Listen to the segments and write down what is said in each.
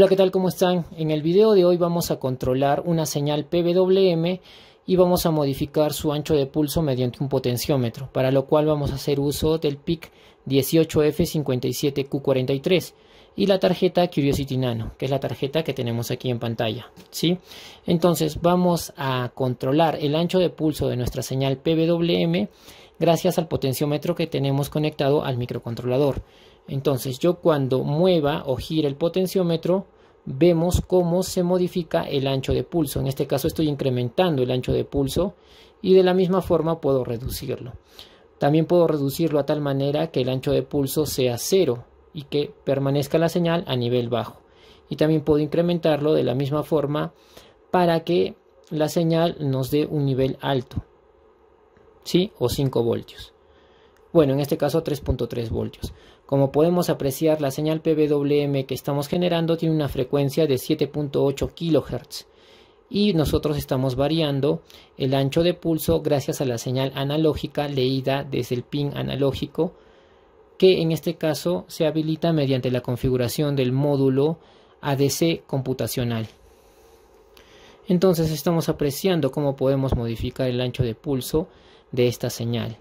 Hola, ¿qué tal? ¿Cómo están? En el video de hoy vamos a controlar una señal PWM y vamos a modificar su ancho de pulso mediante un potenciómetro, para lo cual vamos a hacer uso del PIC 18F57Q43 y la tarjeta Curiosity Nano, que es la tarjeta que tenemos aquí en pantalla. ¿sí? Entonces vamos a controlar el ancho de pulso de nuestra señal PWM gracias al potenciómetro que tenemos conectado al microcontrolador. Entonces yo cuando mueva o gire el potenciómetro, vemos cómo se modifica el ancho de pulso. En este caso estoy incrementando el ancho de pulso y de la misma forma puedo reducirlo. También puedo reducirlo a tal manera que el ancho de pulso sea cero y que permanezca la señal a nivel bajo. Y también puedo incrementarlo de la misma forma para que la señal nos dé un nivel alto. ¿sí? O 5 voltios. Bueno, en este caso 3.3 voltios. Como podemos apreciar, la señal PWM que estamos generando tiene una frecuencia de 7.8 kHz. Y nosotros estamos variando el ancho de pulso gracias a la señal analógica leída desde el pin analógico, que en este caso se habilita mediante la configuración del módulo ADC computacional. Entonces estamos apreciando cómo podemos modificar el ancho de pulso de esta señal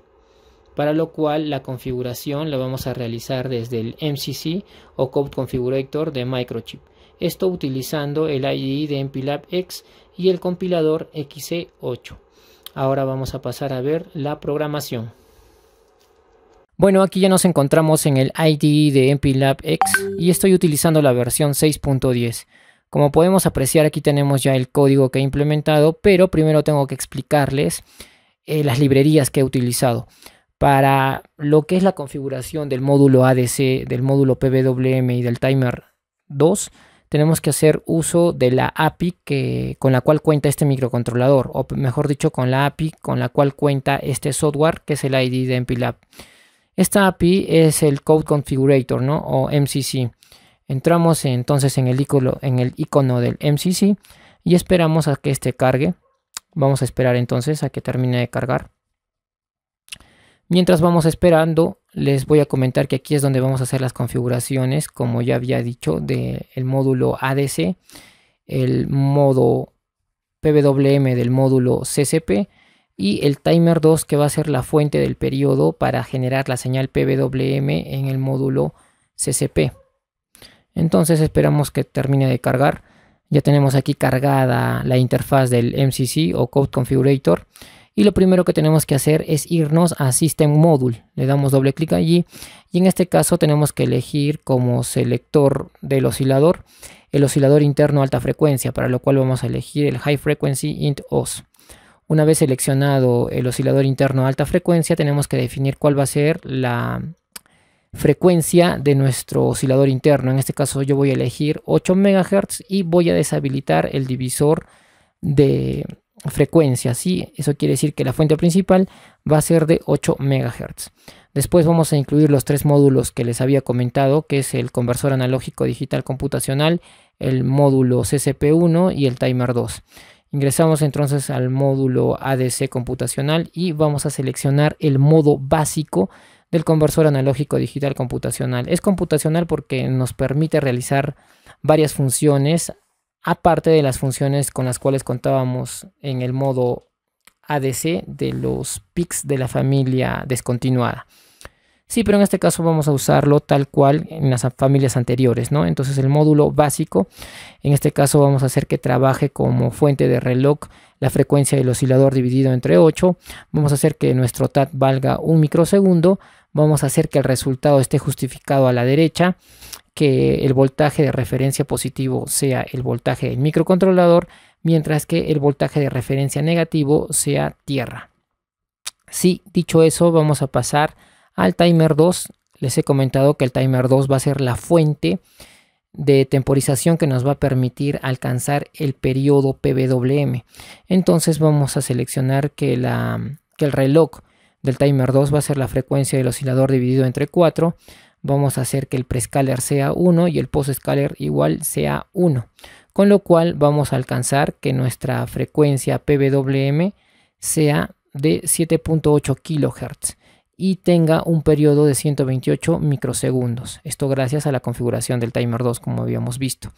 para lo cual la configuración la vamos a realizar desde el MCC o Code Configurator de Microchip. Esto utilizando el IDE de MPLAB X y el compilador XC8. Ahora vamos a pasar a ver la programación. Bueno, aquí ya nos encontramos en el IDE de MPLAB X y estoy utilizando la versión 6.10. Como podemos apreciar aquí tenemos ya el código que he implementado, pero primero tengo que explicarles eh, las librerías que he utilizado. Para lo que es la configuración del módulo ADC, del módulo PWM y del timer 2, tenemos que hacer uso de la API que, con la cual cuenta este microcontrolador, o mejor dicho, con la API con la cual cuenta este software, que es el ID de MPLAB. Esta API es el Code Configurator, ¿no? O MCC. Entramos entonces en el icono, en el icono del MCC y esperamos a que este cargue. Vamos a esperar entonces a que termine de cargar. Mientras vamos esperando, les voy a comentar que aquí es donde vamos a hacer las configuraciones, como ya había dicho, del módulo ADC, el modo PWM del módulo CCP y el timer 2 que va a ser la fuente del periodo para generar la señal PWM en el módulo CCP. Entonces esperamos que termine de cargar. Ya tenemos aquí cargada la interfaz del MCC o Code Configurator. Y lo primero que tenemos que hacer es irnos a System Module. Le damos doble clic allí. Y en este caso tenemos que elegir como selector del oscilador el oscilador interno alta frecuencia, para lo cual vamos a elegir el High Frequency Int Os. Una vez seleccionado el oscilador interno alta frecuencia, tenemos que definir cuál va a ser la frecuencia de nuestro oscilador interno. En este caso yo voy a elegir 8 MHz y voy a deshabilitar el divisor de frecuencia. Eso quiere decir que la fuente principal va a ser de 8 MHz. Después vamos a incluir los tres módulos que les había comentado, que es el conversor analógico digital computacional, el módulo CCP1 y el timer 2. Ingresamos entonces al módulo ADC computacional y vamos a seleccionar el modo básico del conversor analógico digital computacional. Es computacional porque nos permite realizar varias funciones, aparte de las funciones con las cuales contábamos en el modo ADC de los PICs de la familia descontinuada. Sí, pero en este caso vamos a usarlo tal cual en las familias anteriores, ¿no? Entonces el módulo básico, en este caso vamos a hacer que trabaje como fuente de reloj la frecuencia del oscilador dividido entre 8. Vamos a hacer que nuestro TAT valga un microsegundo vamos a hacer que el resultado esté justificado a la derecha, que el voltaje de referencia positivo sea el voltaje del microcontrolador, mientras que el voltaje de referencia negativo sea tierra. si dicho eso, vamos a pasar al timer 2. Les he comentado que el timer 2 va a ser la fuente de temporización que nos va a permitir alcanzar el periodo PWM. Entonces vamos a seleccionar que, la, que el reloj del timer 2 va a ser la frecuencia del oscilador dividido entre 4. Vamos a hacer que el prescaler sea 1 y el post-scaler igual sea 1. Con lo cual vamos a alcanzar que nuestra frecuencia PWM sea de 7.8 kHz y tenga un periodo de 128 microsegundos. Esto gracias a la configuración del timer 2 como habíamos visto.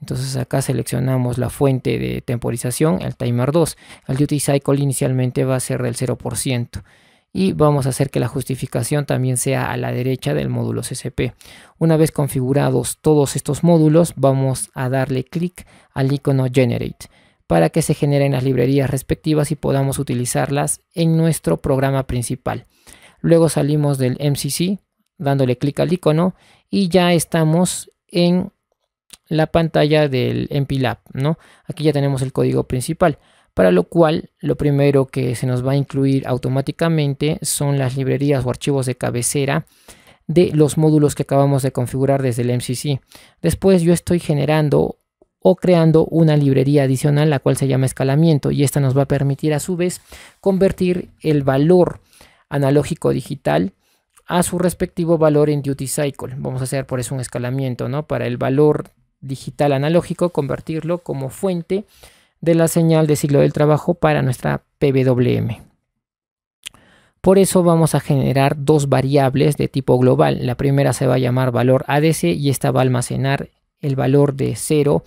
Entonces acá seleccionamos la fuente de temporización, el timer 2. El duty cycle inicialmente va a ser del 0% y vamos a hacer que la justificación también sea a la derecha del módulo CCP. Una vez configurados todos estos módulos, vamos a darle clic al icono Generate para que se generen las librerías respectivas y podamos utilizarlas en nuestro programa principal. Luego salimos del MCC dándole clic al icono y ya estamos en la pantalla del MPLAB, ¿no? Aquí ya tenemos el código principal para lo cual lo primero que se nos va a incluir automáticamente son las librerías o archivos de cabecera de los módulos que acabamos de configurar desde el MCC. Después yo estoy generando o creando una librería adicional la cual se llama escalamiento y esta nos va a permitir a su vez convertir el valor analógico digital a su respectivo valor en duty cycle. Vamos a hacer por eso un escalamiento, ¿no? Para el valor digital analógico convertirlo como fuente de la señal de ciclo del trabajo para nuestra PWM. Por eso vamos a generar dos variables de tipo global. La primera se va a llamar valor ADC y esta va a almacenar el valor de 0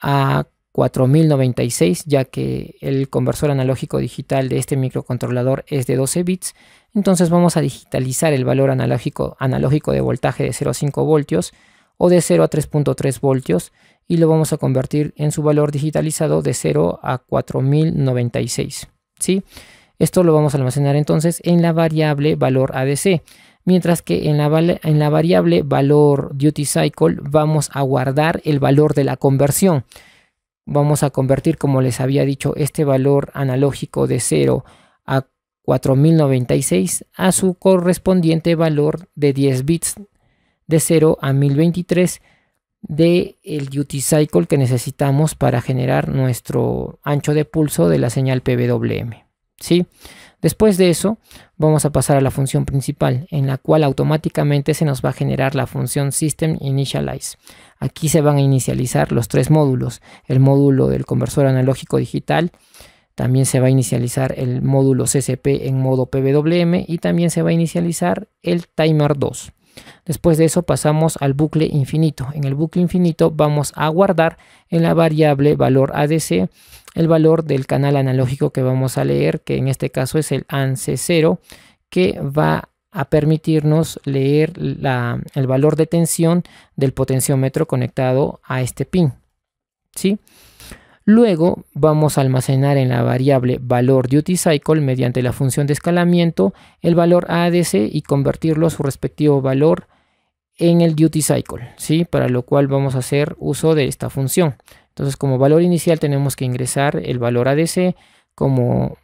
a 4096, ya que el conversor analógico digital de este microcontrolador es de 12 bits. Entonces vamos a digitalizar el valor analógico, analógico de voltaje de 05 a 5 voltios o de 0 a 3.3 voltios y lo vamos a convertir en su valor digitalizado de 0 a 4096. ¿sí? Esto lo vamos a almacenar entonces en la variable valor ADC, mientras que en la, en la variable valor duty cycle vamos a guardar el valor de la conversión. Vamos a convertir, como les había dicho, este valor analógico de 0 a 4096 a su correspondiente valor de 10 bits de 0 a 1023 del el duty cycle que necesitamos para generar nuestro ancho de pulso de la señal PWM. ¿sí? Después de eso vamos a pasar a la función principal en la cual automáticamente se nos va a generar la función System Initialize. Aquí se van a inicializar los tres módulos, el módulo del conversor analógico digital, también se va a inicializar el módulo CCP en modo PWM y también se va a inicializar el timer 2. Después de eso pasamos al bucle infinito. En el bucle infinito vamos a guardar en la variable valor ADC el valor del canal analógico que vamos a leer, que en este caso es el anc 0 que va a permitirnos leer el valor de tensión del potenciómetro conectado a este pin. ¿Sí? Luego vamos a almacenar en la variable valor duty cycle mediante la función de escalamiento el valor ADC y convertirlo a su respectivo valor en el duty cycle, ¿sí? para lo cual vamos a hacer uso de esta función. Entonces como valor inicial tenemos que ingresar el valor ADC como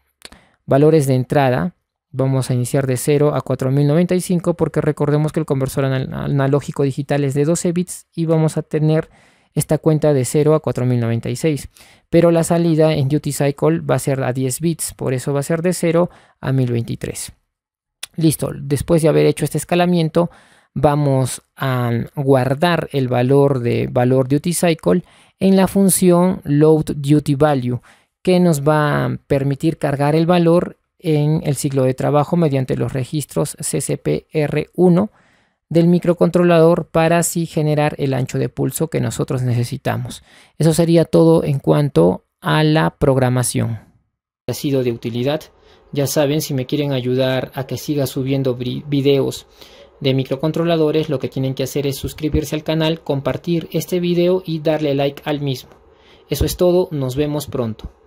valores de entrada. Vamos a iniciar de 0 a 4095 porque recordemos que el conversor analógico digital es de 12 bits y vamos a tener esta cuenta de 0 a 4096, pero la salida en duty cycle va a ser a 10 bits, por eso va a ser de 0 a 1023. Listo, después de haber hecho este escalamiento, vamos a guardar el valor de valor duty cycle en la función load duty value que nos va a permitir cargar el valor en el ciclo de trabajo mediante los registros CCPR1 del microcontrolador para así generar el ancho de pulso que nosotros necesitamos. Eso sería todo en cuanto a la programación. Ha sido de utilidad. Ya saben, si me quieren ayudar a que siga subiendo videos de microcontroladores, lo que tienen que hacer es suscribirse al canal, compartir este video y darle like al mismo. Eso es todo, nos vemos pronto.